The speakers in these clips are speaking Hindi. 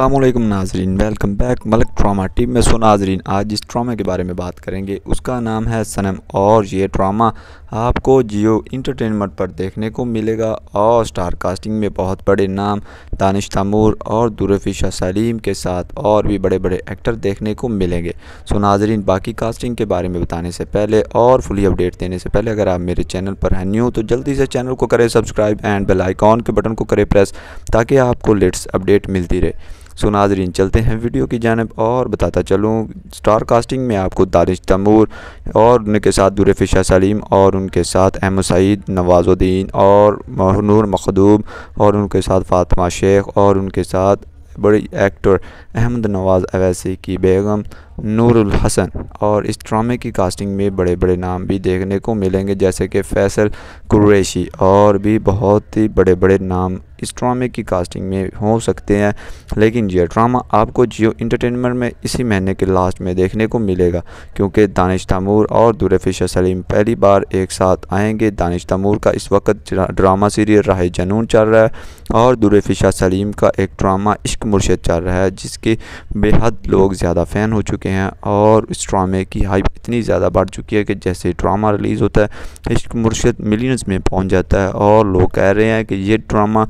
अल्लाम नाजरीन welcome back Malak drama team में सो नाजरीन आज जिस ड्रामा के बारे में बात करेंगे उसका नाम है सनम और ये ड्रामा आपको जियो इंटरटेनमेंट पर देखने को मिलेगा और स्टार कास्टिंग में बहुत बड़े नाम दानिश तमूर और दुरफिशा सलीम के साथ और भी बड़े बड़े एक्टर देखने को मिलेंगे सो नाजरीन बाकी कास्टिंग के बारे में बताने से पहले और फुली अपडेट देने से पहले अगर आप मेरे चैनल पर हैं न्यू तो जल्दी से चैनल को करें सब्सक्राइब एंड बेल आइकॉन के बटन को करें प्रेस ताकि आपको लेटेस्ट अपडेट मिलती रहे सो नाजरीन चलते हैं वीडियो की जानब और बताता चलूँ स्टार कास्टिंग में आपको दानिश तमूर और उनके साथ दूर फ़िशा सलीम और उनके साथ अहमद सईद नवाजुद्दीन और नूर मखदूम और उनके साथ फातमा शेख और उनके साथ बड़ी एक्टर अहमद नवाज़ अवैसी की बेगम नूरुल हसन और इस ड्रामे की कास्टिंग में बड़े बड़े नाम भी देखने को मिलेंगे जैसे कि फैसल कुरैशी और भी बहुत ही बड़े बड़े नाम इस ड्रामे की कास्टिंग में हो सकते हैं लेकिन यह ड्रामा आपको जियो इंटरटेनमेंट में इसी महीने के लास्ट में देखने को मिलेगा क्योंकि दानिश तमूर और दुरफिशा सलीम पहली बार एक साथ आएंगे दानिश तमूर का इस वक्त ड्रामा सीरियल राह जनून चल रहा है और दुरफिशा सलीम का एक ड्रामा इश्क मुर्शद चल रहा है जिसके बेहद लोग ज़्यादा फ़ैन हो चुके हैं चुके हैं और इस ड्रामे की हाइप इतनी ज़्यादा बढ़ चुकी है कि जैसे ड्रामा रिलीज़ होता है इश्क मुर्शद मिलियंस में पहुंच जाता है और लोग कह रहे हैं कि ये ड्रामा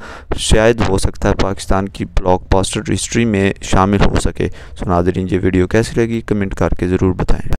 शायद हो सकता है पाकिस्तान की ब्लॉकबस्टर हिस्ट्री में शामिल हो सके सुनादरीन ये वीडियो कैसी लगी कमेंट करके ज़रूर बताएँ